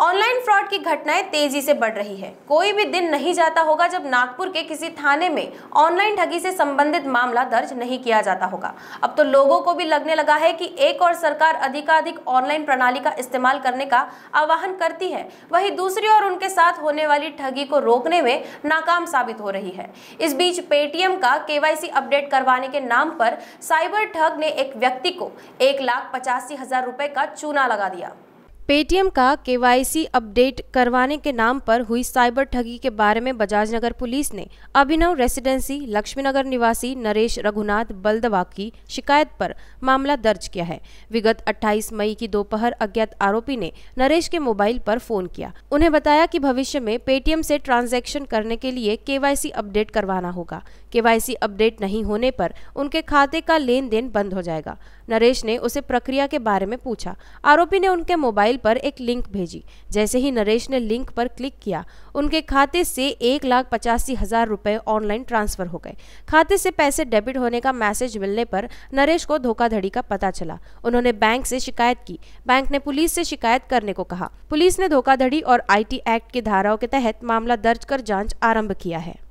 online fraud की घटनाएं तेजी से बढ़ रही है कोई भी दिन नहीं जाता होगा जब नागपुर के किसी थाने में ऑनलाइन ठगी से संबंधित मामला दर्ज नहीं किया जाता होगा अब तो लोगों को भी लगने लगा है कि एक और सरकार अधिकाधिक ऑनलाइन प्रणाली का इस्तेमाल करने का आह्वान करती है वही दूसरी ओर उनके साथ होने वाली ठगी को रोकने में नाकाम साबित हो रही है इस बीच पेटीएम का केवाईसी अपडेट करवाने के नाम पर साइबर ठग ने एक व्यक्ति को एक लाख पचासी हजार रुपए का चूना लगा दिया पेटीएम का केवाईसी अपडेट करवाने के नाम पर हुई साइबर ठगी के बारे में बजाज नगर पुलिस ने अभिनव रेसिडेंसी लक्ष्मीनगर निवासी नरेश रघुनाथ बलदवा की शिकायत पर मामला दर्ज किया है विगत 28 मई की दोपहर अज्ञात आरोपी ने नरेश के मोबाइल पर फोन किया उन्हें बताया कि भविष्य में पेटीएम से ट्रांजेक्शन करने के लिए के अपडेट करवाना होगा के अपडेट नहीं होने पर उनके खाते का लेन देन बंद हो जाएगा नरेश ने उसे प्रक्रिया के बारे में पूछा आरोपी ने उनके मोबाइल पर एक लिंक भेजी जैसे ही नरेश ने लिंक पर क्लिक किया उनके खाते से एक लाख पचासी हजार रुपए ऑनलाइन ट्रांसफर हो गए खाते से पैसे डेबिट होने का मैसेज मिलने पर नरेश को धोखाधड़ी का पता चला उन्होंने बैंक से शिकायत की बैंक ने पुलिस से शिकायत करने को कहा पुलिस ने धोखाधड़ी और आईटी एक्ट की धाराओं के तहत मामला दर्ज कर जांच आरंभ किया है